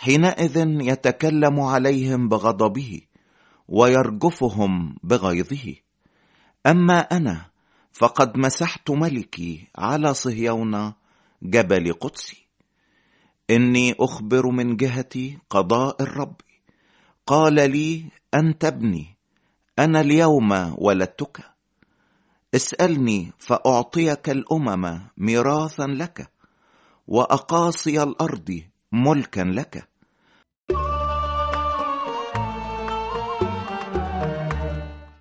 حينئذ يتكلم عليهم بغضبه ويرجفهم بغيظه اما انا فقد مسحت ملكي على صهيون جبل قدسي اني اخبر من جهتي قضاء الرب قال لي انت ابني انا اليوم ولدتك اسالني فاعطيك الامم ميراثا لك واقاصي الارض ملكا لك